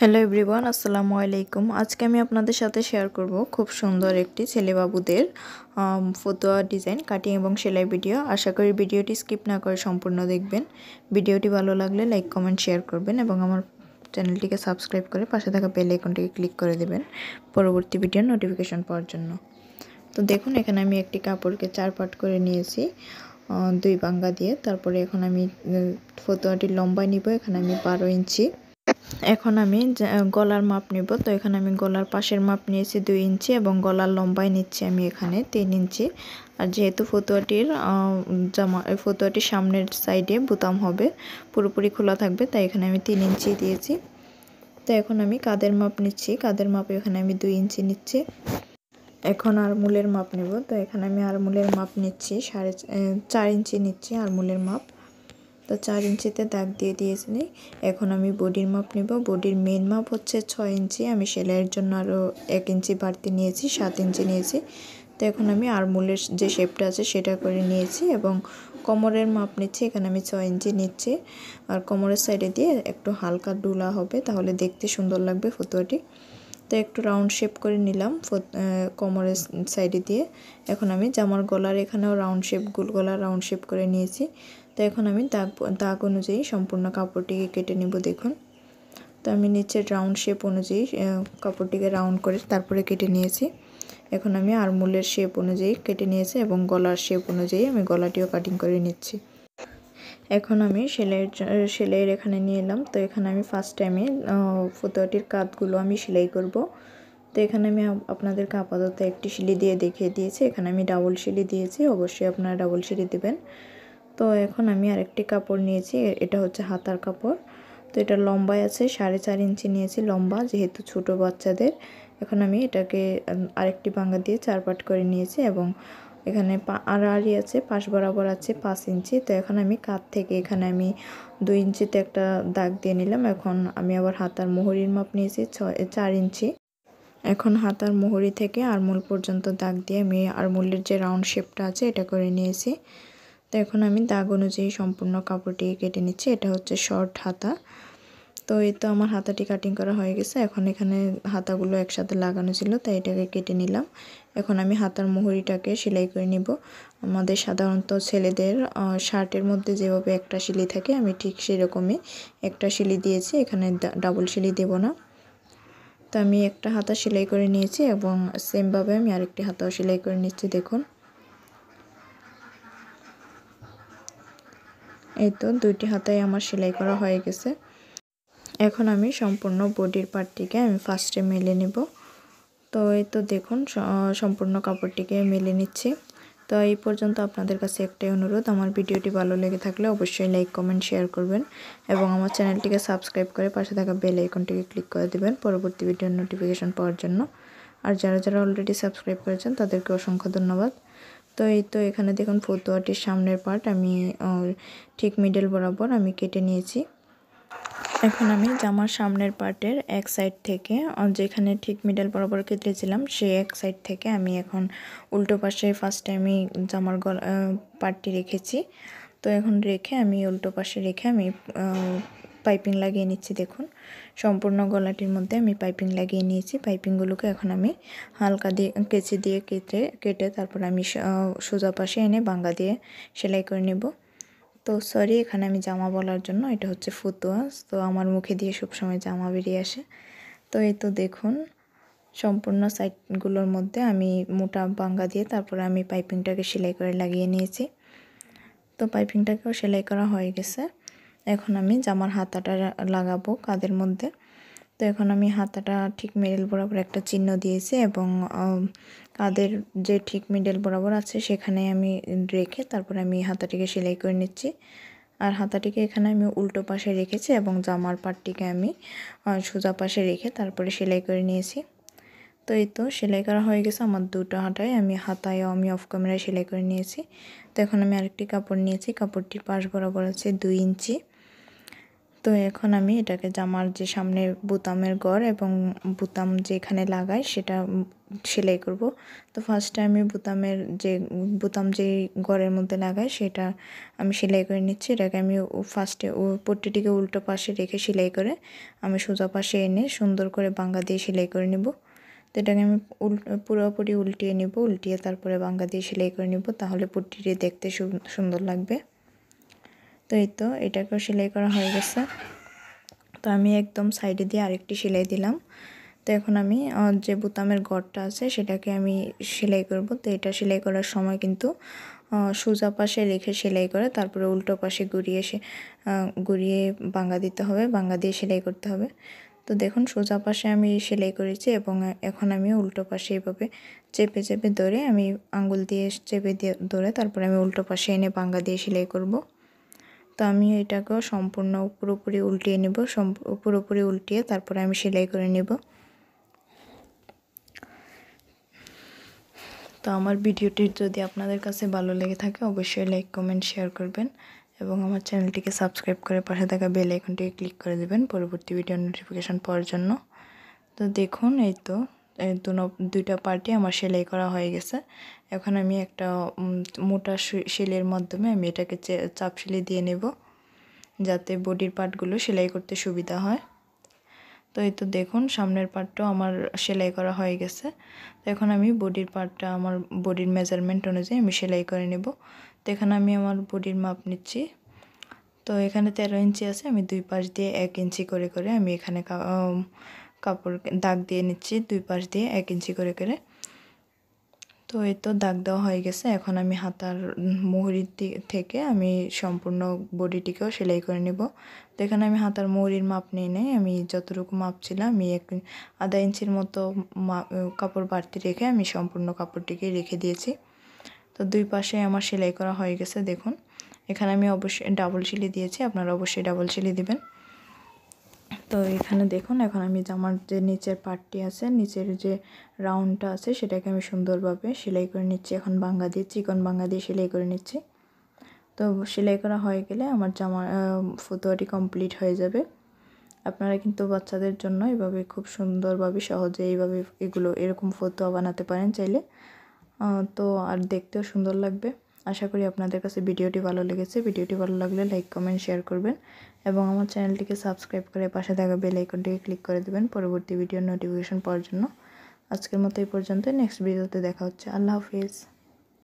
hello everyone আসসালামু আলাইকুম আজকে আমি আপনাদের সাথে শেয়ার করব খুব সুন্দর একটি ছেলেবাবুদের ফতোয়া ডিজাইন কাটিং এবং সেলাই ভিডিও আশা করি ভিডিওটি স্কিপ না করে সম্পূর্ণ দেখবেন ভিডিওটি ভালো লাগলে লাইক কমেন্ট শেয়ার করবেন এবং আমার চ্যানেলটিকে সাবস্ক্রাইব করে পাশে থাকা বেল আইকনটিকে ক্লিক করে দেবেন পরবর্তী ভিডিওর নোটিফিকেশন পাওয়ার জন্য তো দেখুন এখানে আমি একটি কাপড়কে চার পাট করে নিয়েছি দুই বাঙ্গা দিয়ে তারপরে এখন আমি ফতুয়াটি লম্বায় নিব এখানে আমি বারো ইঞ্চি এখন আমি গলার মাপ নিব তো এখানে আমি গলার পাশের মাপ নিয়েছি দুই ইঞ্চি এবং গলার লম্বাই নিচ্ছি আমি এখানে তিন ইঞ্চি আর যেহেতু ফতুয়াটির জামা ফতুয়াটির সামনের সাইডে বোতাম হবে পুরোপুরি খোলা থাকবে তাই এখানে আমি তিন ইঞ্চি দিয়েছি তো এখন আমি কাদের মাপ নিচ্ছি কাদের মাপ এখানে আমি দুই ইঞ্চি নিচ্ছি এখন মূলের মাপ নেব তো এখানে আমি মূলের মাপ নিচ্ছি সাড়ে চার ইঞ্চি নিচ্ছি মূলের মাপ তো চার ইঞ্চিতে দাগ দিয়ে দিয়েছি এখন আমি বডির মাপ নেব বডির মেন মাপ হচ্ছে ছয় ইঞ্চি আমি সেলাইয়ের জন্য আরও এক ইঞ্চি বাড়তি নিয়েছি সাত ইঞ্চি নিয়েছি তো এখন আমি আরমুলের যে শেপটা আছে সেটা করে নিয়েছি এবং কোমরের মাপ নিচ্ছি এখানে আমি ছয় ইঞ্চি নিচ্ছি আর কোমরের সাইডে দিয়ে একটু হালকা ডুলা হবে তাহলে দেখতে সুন্দর লাগবে ফতুয়াটি তো একটু রাউন্ড শেপ করে নিলাম কোমরের সাইডে দিয়ে এখন আমি জামার গলার এখানেও রাউন্ড শেপ গুল গলা রাউন্ড শেপ করে নিয়েছি তো এখন আমি দাগ দাগ অনুযায়ী সম্পূর্ণ কাপড়টিকে কেটে নেব দেখুন তো আমি নিচে রাউন্ড শেপ অনুযায়ী কাপড়টিকে রাউন্ড করে তারপরে কেটে নিয়েছি এখন আমি আরমুলের শেপ অনুযায়ী কেটে নিয়েছি এবং গলার শেপ অনুযায়ী আমি গলাটিও কাটিং করে নিচ্ছি এখন আমি সেলাইয়ের সেলাইয়ের এখানে নিয়ে এলাম তো এখানে আমি ফার্স্ট টাইমে ফুতোয়াটির কাতগুলো আমি সেলাই করব তো এখানে আমি আপনাদেরকে আপাতত একটি সিলি দিয়ে দেখিয়ে দিয়েছি এখানে আমি ডাবল সিলি দিয়েছি অবশ্যই আপনারা ডাবল সিলি দেবেন তো এখন আমি আরেকটি কাপড় নিয়েছি এটা হচ্ছে হাতার কাপড় তো এটা লম্বায় আছে সাড়ে চার ইঞ্চি নিয়েছি লম্বা যেহেতু ছোট বাচ্চাদের এখন আমি এটাকে আরেকটি বাঙ্গা দিয়ে চারপাট করে নিয়েছি এবং এখানে আড়াড়ি আছে পাশ বরাবর আছে পাঁচ ইঞ্চি তো এখন আমি কাত থেকে এখানে আমি দুই ইঞ্চিতে একটা দাগ দিয়ে নিলাম এখন আমি আবার হাতার মোহরির মাপ নিয়েছি ছয় চার ইঞ্চি এখন হাতার মোহরি থেকে আরমুল পর্যন্ত দাগ দিয়ে আমি আরমুলের যে রাউন্ড শেপটা আছে এটা করে নিয়েছি তো এখন আমি দাগ অনুযায়ী সম্পূর্ণ কাপড়টি কেটে নিচ্ছি এটা হচ্ছে শর্ট হাতা তো এই তো আমার হাতাটি কাটিং করা হয়ে গেছে এখন এখানে হাতাগুলো একসাথে লাগানো ছিল তাই এটাকে কেটে নিলাম এখন আমি হাতার মুহুরিটাকে সেলাই করে নিব আমাদের সাধারণত ছেলেদের শার্টের মধ্যে যেভাবে একটা শিলি থাকে আমি ঠিক সেরকমই একটা শিলি দিয়েছি এখানে ডাবল শিলি দেব না তো আমি একটা হাতা সেলাই করে নিয়েছি এবং সেমভাবে আমি আরেকটি হাতাও সেলাই করে নিচ্ছি দেখুন এই তো দুইটি হাতায় আমার সেলাই করা হয়ে গেছে এখন আমি সম্পূর্ণ বডির পার্টটিকে আমি ফার্স্টে মেলে নেব তো এই তো দেখুন সম্পূর্ণ কাপড়টিকে মেলে নিচ্ছি তো এই পর্যন্ত আপনাদের কাছে একটাই অনুরোধ আমার ভিডিওটি ভালো লেগে থাকলে অবশ্যই লাইক কমেন্ট শেয়ার করবেন এবং আমার চ্যানেলটিকে সাবস্ক্রাইব করে পাশে থাকা বেল আইকনটিকে ক্লিক করে দেবেন পরবর্তী ভিডিওর নোটিফিকেশন পাওয়ার জন্য আর যারা যারা অলরেডি সাবস্ক্রাইব করেছেন তাদেরকে অসংখ্য ধন্যবাদ তো এই তো এখানে দেখুন ফতুয়াটির সামনের পার্ট আমি ঠিক মিডল বরাবর আমি কেটে নিয়েছি এখন আমি জামার সামনের পার্টের এক সাইড থেকে যেখানে ঠিক মিডল বরাবর কেটেছিলাম সেই এক সাইড থেকে আমি এখন উল্টো পাশে ফার্স্টে আমি জামার গলা পার্টটি রেখেছি তো এখন রেখে আমি উল্টো পাশে রেখে আমি পাইপিং লাগিয়ে নিচ্ছি দেখুন সম্পূর্ণ গলাটির মধ্যে আমি পাইপিং লাগিয়ে নিয়েছি পাইপিংগুলোকে এখন আমি হালকা দিয়ে কেচি দিয়ে কেটে কেটে তারপর আমি সোজা পাশে এনে বাঙ্গা দিয়ে সেলাই করে নেব তো সরি এখানে আমি জামা বলার জন্য এটা হচ্ছে ফুতুয়া তো আমার মুখে দিয়ে সবসময় জামা বেরিয়ে আসে তো এই তো দেখুন সম্পূর্ণ সাইডগুলোর মধ্যে আমি মোটা বাঙ্গা দিয়ে তারপর আমি পাইপিংটাকে সেলাই করে লাগিয়ে নিয়েছি তো পাইপিংটাকেও সেলাই করা হয়ে গেছে এখন আমি জামার হাতাটা লাগাবো কাদের মধ্যে তো এখন আমি হাতাটা ঠিক মিডল বরাবর একটা চিহ্ন দিয়েছি এবং কাদের যে ঠিক মিডল বরাবর আছে সেখানে আমি রেখে তারপর আমি হাতাটিকে সেলাই করে নিচ্ছি আর হাতাটিকে এখানে আমি উল্টো পাশে রেখেছি এবং জামার পাটটিকে আমি সোজা পাশে রেখে তারপরে সেলাই করে নিয়েছি তো এই তো সেলাই করা হয়ে গেছে আমার দুটো হাঁটায় আমি হাতায় আমি অফ ক্যামেরায় সেলাই করে নিয়েছি তো এখন আমি আরেকটি কাপড় নিয়েছি কাপড়টির পাশ বরাবর আছে দুই ইঞ্চি তো এখন আমি এটাকে জামার যে সামনে বুতামের গড় এবং বুতাম যেখানে লাগাই সেটা সেলাই করব তো ফার্স্টে আমি বুতামের যে বুতাম যে গড়ের মধ্যে লাগাই সেটা আমি সেলাই করে নিচ্ছি এটাকে আমি ফার্স্টে ও পট্টিটিকে উল্টো পাশে রেখে সেলাই করে আমি সোজা পাশে এনে সুন্দর করে বাঙ্গা দিয়ে সেলাই করে নেব তো এটাকে আমি উল পুরোপুরি উল্টিয়ে নেব উল্টিয়ে তারপরে বাঙ্গা দিয়ে সেলাই করে নেব তাহলে পট্টিটি দেখতে সুন্দর লাগবে তো এই তো এটাকেও সেলাই করা হয়ে গেছে তো আমি একদম সাইডে দিয়ে আরেকটি সেলাই দিলাম তো এখন আমি যে বোতামের গড়টা আছে সেটাকে আমি সেলাই করব তো এটা সেলাই করার সময় কিন্তু সোজা পাশে রেখে সেলাই করে তারপরে উল্টো পাশে ঘুরিয়ে সে ঘুরিয়ে বাঙ্গা দিতে হবে বাঙ্গা দিয়ে সেলাই করতে হবে তো দেখুন সোজা পাশে আমি সেলাই করেছি এবং এখন আমি উল্টো পাশে এইভাবে চেপে চেপে ধরে আমি আঙ্গুল দিয়ে চেপে দিয়ে ধরে তারপরে আমি উল্টো পাশে এনে বাঙ্গা দিয়ে সেলাই করবো তো আমি এটাকেও সম্পূর্ণ পুরোপুরি উল্টিয়ে নেব পুরোপুরি উল্টিয়ে তারপরে আমি সেলাই করে নেব তো আমার ভিডিওটি যদি আপনাদের কাছে ভালো লেগে থাকে অবশ্যই লাইক কমেন্ট শেয়ার করবেন এবং আমার চ্যানেলটিকে সাবস্ক্রাইব করে পাশে থাকা বেল আইকনটিকে ক্লিক করে দেবেন পরবর্তী ভিডিও নোটিফিকেশান পাওয়ার জন্য তো দেখুন এই তো দুইটা পার্টি আমার সেলাই করা হয়ে গেছে এখন আমি একটা মোটা সেলের মাধ্যমে আমি এটাকে চাপ সেলে দিয়ে নেব যাতে বডির পার্টগুলো সেলাই করতে সুবিধা হয় তো এই তো দেখুন সামনের পার্টটাও আমার সেলাই করা হয়ে গেছে তো এখন আমি বডির পার্টটা আমার বডির মেজারমেন্ট অনুযায়ী আমি সেলাই করে নেব তো এখানে আমি আমার বডির মাপ নিচ্ছি তো এখানে তেরো ইঞ্চি আছে আমি দুই পাশ দিয়ে এক ইঞ্চি করে করে আমি এখানে কাপড় দাগ দিয়ে নিচ্ছি দুই পাশ দিয়ে এক ইঞ্চি করে করে তো এই তো দাগ দেওয়া হয়ে গেছে এখন আমি হাতার মোহরির থেকে আমি সম্পূর্ণ বডিটিকেও সেলাই করে নেব তো এখানে আমি হাতার মুহুরির মাপ নিয়ে নেই আমি যতটুকু মাপ ছিলাম আমি এক আধা ইঞ্চির মতো কাপড় বাড়তি রেখে আমি সম্পূর্ণ কাপড়টিকে রেখে দিয়েছি তো দুই পাশে আমার সেলাই করা হয়ে গেছে দেখুন এখানে আমি অবশ্যই ডাবল সিলি দিয়েছি আপনারা অবশ্যই ডাবল সিলি দিবেন তো এখানে দেখুন এখন আমি জামার যে নিচের পার্টটি আছে নিচের যে রাউন্ডটা আছে সেটাকে আমি সুন্দরভাবে সেলাই করে নিচ্ছি এখন বাঙ্গা দিয়ে চিকন বাঙ্গা দিয়ে সেলাই করে নিচ্ছি তো সেলাই করা হয়ে গেলে আমার জামা ফতুয়াটি কমপ্লিট হয়ে যাবে আপনারা কিন্তু বাচ্চাদের জন্য এভাবে খুব সুন্দরভাবে সহজে এইভাবে এগুলো এরকম ফতুয়া বানাতে পারেন চাইলে তো আর দেখতেও সুন্দর লাগবে আশা করি আপনাদের কাছে ভিডিওটি ভালো লেগেছে ভিডিওটি ভালো লাগলে লাইক কমেন্ট শেয়ার করবেন এবং আমার চ্যানেলটিকে সাবস্ক্রাইব করে পাশে থাকা বেল আইকনটিকে ক্লিক করে দেবেন পরবর্তী ভিডিওর নোটিফিকেশন পাওয়ার জন্য আজকের মতো এই পর্যন্ত নেক্সট ভিডিওতে দেখা হচ্ছে আল্লাহ হাফিজ